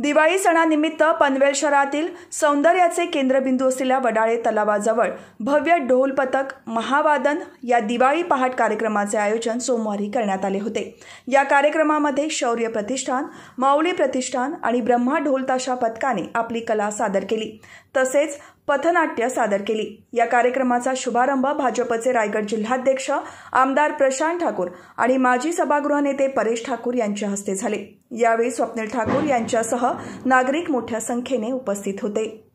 दिवाळी सणानिमित्त पनवेल शहरातील सौंदर्याचे केंद्रबिंदू असलेल्या वडाळे तलावाजवळ भव्य ढोल पथक महावादन या दिवाळी पहाट कार्यक्रमाचे आयोजन सोमवारी करण्यात आले होते या कार्यक्रमामध्ये शौर्य प्रतिष्ठान माऊली प्रतिष्ठान आणि ब्रह्मा ढोलताशा पथकाने आपली कला सादर केली तसेच पथनाट्य सादर केली या कार्यक्रमाचा शुभारंभ भाजपचे रायगड जिल्हाध्यक्ष आमदार प्रशांत ठाकूर आणि माजी सभागृह नेते परेश ठाकूर यांच्या हस्ते झाले यावेळी स्वप्नील ठाकूर यांच्यासह नागरिक मोठ्या संख्येने उपस्थित होते